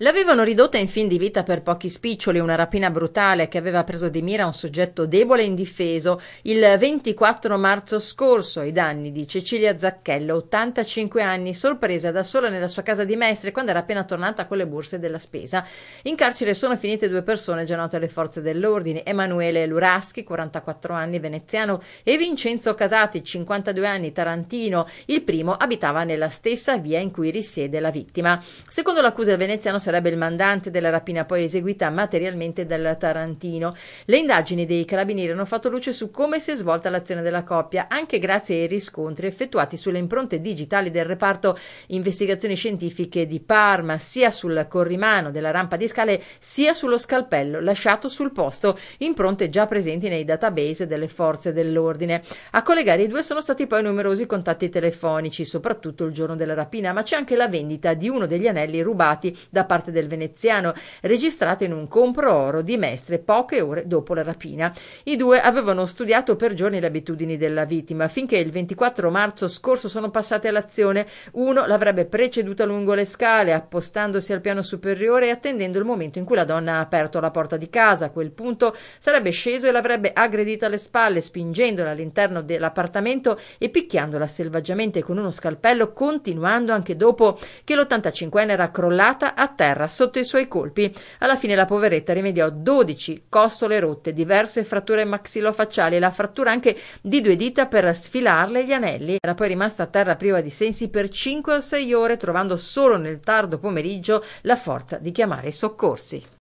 L'avevano ridotta in fin di vita per pochi spiccioli, una rapina brutale che aveva preso di mira un soggetto debole e indifeso il 24 marzo scorso ai danni di Cecilia Zacchello, 85 anni, sorpresa da sola nella sua casa di Mestre quando era appena tornata con le borse della spesa. In carcere sono finite due persone già note alle forze dell'ordine, Emanuele Luraschi, 44 anni, veneziano, e Vincenzo Casati, 52 anni, tarantino. Il primo abitava nella stessa via in cui risiede la vittima. Secondo l'accusa, il veneziano sarebbe il mandante della rapina poi eseguita materialmente dal Tarantino. Le indagini dei carabinieri hanno fatto luce su come si è svolta l'azione della coppia, anche grazie ai riscontri effettuati sulle impronte digitali del reparto investigazioni scientifiche di Parma, sia sul corrimano della rampa di scale, sia sullo scalpello lasciato sul posto, impronte già presenti nei database delle forze dell'ordine. A collegare i due sono stati poi numerosi contatti telefonici, soprattutto il giorno della rapina, ma c'è anche la vendita di uno degli anelli rubati da parte parte del veneziano, registrato in un compro oro di Mestre poche ore dopo la rapina. I due avevano studiato per giorni le abitudini della vittima, finché il 24 marzo scorso sono passati all'azione. Uno l'avrebbe preceduta lungo le scale, appostandosi al piano superiore e attendendo il momento in cui la donna ha aperto la porta di casa. A quel punto sarebbe sceso e l'avrebbe aggredita alle spalle, spingendola all'interno dell'appartamento e picchiandola selvaggiamente con uno scalpello, continuando anche dopo che l'85enne era crollata a terra terra sotto i suoi colpi. Alla fine la poveretta rimediò 12 costole rotte, diverse fratture maxillofacciali e la frattura anche di due dita per sfilarle gli anelli. Era poi rimasta a terra priva di sensi per 5 o 6 ore, trovando solo nel tardo pomeriggio la forza di chiamare i soccorsi.